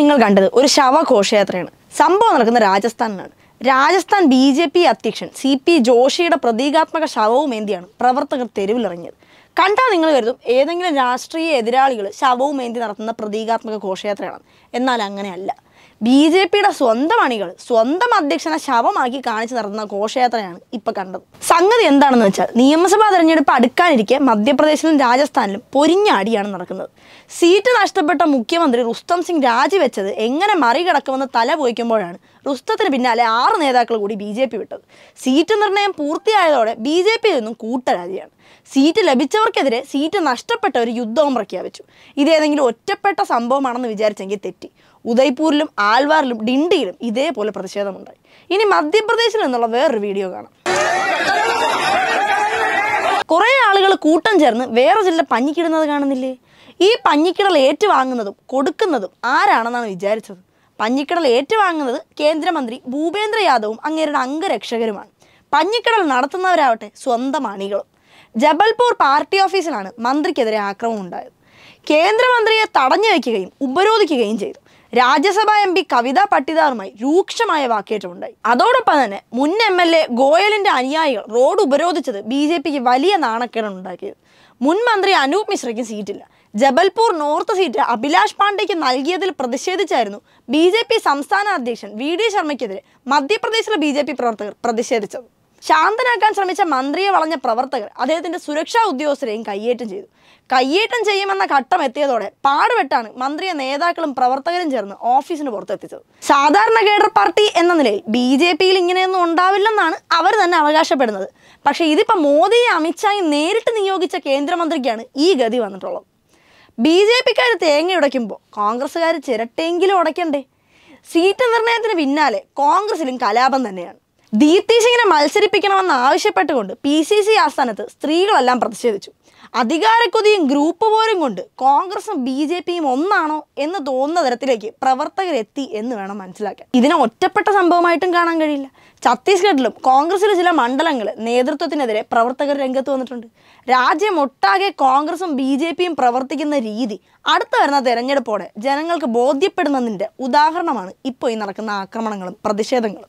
നിങ്ങൾ കണ്ടത് ഒരു ഘോഷയാത്രയാണ് സംഭവം നടക്കുന്നത് രാജസ്ഥാനിലാണ് രാജസ്ഥാൻ ബി ജെ പി അധ്യക്ഷൻ സി പി ജോഷിയുടെ പ്രതീകാത്മക ശവവും ഏന്തിയാണ് പ്രവർത്തകർ തെരുവിലിറങ്ങിയത് കണ്ടാൽ നിങ്ങൾ കരുതും ഏതെങ്കിലും രാഷ്ട്രീയ എതിരാളികൾ ശവവും ഏന്തി നടത്തുന്ന പ്രതീകാത്മക ഘോഷയാത്രയാണ് എന്നാൽ അങ്ങനെയല്ല ബി ജെ പിയുടെ സ്വന്തം അണികൾ സ്വന്തം അധ്യക്ഷനെ ശവമാക്കി കാണിച്ചു നടന്ന ഘോഷയാത്രയാണ് ഇപ്പൊ കണ്ടത് സംഗതി എന്താണെന്ന് വെച്ചാൽ നിയമസഭാ തെരഞ്ഞെടുപ്പ് അടുക്കാനിരിക്കെ മധ്യപ്രദേശിലും രാജസ്ഥാനിലും പൊരിഞ്ഞ നടക്കുന്നത് സീറ്റ് നഷ്ടപ്പെട്ട മുഖ്യമന്ത്രി റുസ്തം സിംഗ് രാജിവെച്ചത് എങ്ങനെ മറികടക്കുമെന്ന് തല പോയിക്കുമ്പോഴാണ് റുസ്തത്തിന് പിന്നാലെ ആറ് നേതാക്കൾ കൂടി ബി ജെ പി വിട്ടത് സീറ്റ് നിർണയം പൂർത്തിയായതോടെ ബി ജെ പിയിൽ നിന്നും കൂട്ടരാജിയാണ് സീറ്റ് ലഭിച്ചവർക്കെതിരെ സീറ്റ് നഷ്ടപ്പെട്ട ഒരു യുദ്ധവും പ്രഖ്യാപിച്ചു ഇതേതെങ്കിലും ഒറ്റപ്പെട്ട സംഭവമാണെന്ന് വിചാരിച്ചെങ്കിൽ തെറ്റി ഉദയ്പൂരിലും ആൽവാറിലും ഡിണ്ടിയിലും ഇതേപോലെ പ്രതിഷേധമുണ്ടായി ഇനി മധ്യപ്രദേശിൽ നിന്നുള്ള വേറൊരു വീഡിയോ കാണാം കുറേ ആളുകൾ കൂട്ടം ചേർന്ന് വേറെ ചിലർ പഞ്ഞിക്കിടുന്നത് കാണുന്നില്ലേ ഈ പഞ്ഞിക്കിടൽ ഏറ്റുവാങ്ങുന്നതും കൊടുക്കുന്നതും ആരാണെന്നാണ് വിചാരിച്ചത് പഞ്ഞിക്കിടൽ ഏറ്റുവാങ്ങുന്നത് കേന്ദ്രമന്ത്രി ഭൂപേന്ദ്ര യാദവും അങ്ങേരുടെ അംഗരക്ഷകരുമാണ് പഞ്ഞിക്കിടൽ നടത്തുന്നവരാവട്ടെ സ്വന്തം അണികളും ജബൽപൂർ പാർട്ടി ഓഫീസിലാണ് മന്ത്രിക്കെതിരെ ആക്രമണം ഉണ്ടായത് കേന്ദ്രമന്ത്രിയെ തടഞ്ഞു വയ്ക്കുകയും ഉപരോധിക്കുകയും ചെയ്തു രാജ്യസഭ എം പി കവിത പട്ടിദാറുമായി രൂക്ഷമായ വാക്കേറ്റമുണ്ടായി അതോടൊപ്പം തന്നെ മുൻ എം എൽ എ ഗോയലിന്റെ അനുയായികൾ റോഡ് ഉപരോധിച്ചത് ബി ജെ പിക്ക് വലിയ നാണക്കേടം ഉണ്ടാക്കിയത് മുൻ മന്ത്രി അനൂപ് മിശ്രയ്ക്ക് സീറ്റില്ല ജബൽപൂർ നോർത്ത് സീറ്റ് അഭിലാഷ് പാണ്ഡെക്ക് നൽകിയതിൽ പ്രതിഷേധിച്ചായിരുന്നു ബി ജെ പി സംസ്ഥാന അധ്യക്ഷൻ വി ഡി ശർമ്മയ്ക്കെതിരെ മധ്യപ്രദേശിലെ ബി ജെ പി പ്രവർത്തകർ പ്രതിഷേധിച്ചത് ശാന്തനാക്കാൻ ശ്രമിച്ച മന്ത്രിയെ വളഞ്ഞ പ്രവർത്തകർ അദ്ദേഹത്തിന്റെ സുരക്ഷാ ഉദ്യോഗസ്ഥരെയും കയ്യേറ്റം ചെയ്തു കയ്യേറ്റം ചെയ്യുമെന്ന ഘട്ടം എത്തിയതോടെ പാടുപെട്ടാണ് മന്ത്രിയെ നേതാക്കളും പ്രവർത്തകരും ചേർന്ന് ഓഫീസിന് പുറത്തെത്തിച്ചത് സാധാരണ കേഡർ പാർട്ടി എന്ന നിലയിൽ ബി ജെ പിയിൽ ഇങ്ങനെയൊന്നും ഉണ്ടാവില്ലെന്നാണ് അവർ തന്നെ അവകാശപ്പെടുന്നത് പക്ഷേ ഇതിപ്പോൾ മോദിയെ അമിത്ഷായും നേരിട്ട് നിയോഗിച്ച കേന്ദ്രമന്ത്രിക്കാണ് ഈ ഗതി വന്നിട്ടുള്ളത് ബി ജെ പിക്കാർ തേങ്ങ ഉടയ്ക്കുമ്പോൾ കോൺഗ്രസ്സുകാർ ചിരട്ടെങ്കിലും ഉടയ്ക്കണ്ടേ സീറ്റ് നിർണയത്തിന് പിന്നാലെ കോൺഗ്രസിലും കലാപം തന്നെയാണ് ദീപ്തീശിങ്ങനെ മത്സരിപ്പിക്കണമെന്ന് ആവശ്യപ്പെട്ടുകൊണ്ട് പി സി സി ആസ്ഥാനത്ത് സ്ത്രീകളെല്ലാം പ്രതിഷേധിച്ചു അധികാരക്കൊതിയും ഗ്രൂപ്പ് പോരും കൊണ്ട് കോൺഗ്രസും ബി ജെ പിയും ഒന്നാണോ എന്ന് തോന്നുന്ന തരത്തിലേക്ക് പ്രവർത്തകരെത്തി എന്ന് വേണം മനസ്സിലാക്കാൻ ഇതിനെ ഒറ്റപ്പെട്ട സംഭവമായിട്ടും കാണാൻ കഴിയില്ല ഛത്തീസ്ഗഡിലും കോൺഗ്രസിലെ ചില മണ്ഡലങ്ങൾ നേതൃത്വത്തിനെതിരെ പ്രവർത്തകർ രംഗത്ത് വന്നിട്ടുണ്ട് ഒട്ടാകെ കോൺഗ്രസും ബി ജെ പിയും പ്രവർത്തിക്കുന്ന രീതി അടുത്ത വരുന്ന തെരഞ്ഞെടുപ്പോടെ ജനങ്ങൾക്ക് ബോധ്യപ്പെടുന്നതിൻ്റെ ഉദാഹരണമാണ് ഇപ്പോൾ ഈ നടക്കുന്ന ആക്രമണങ്ങളും പ്രതിഷേധങ്ങളും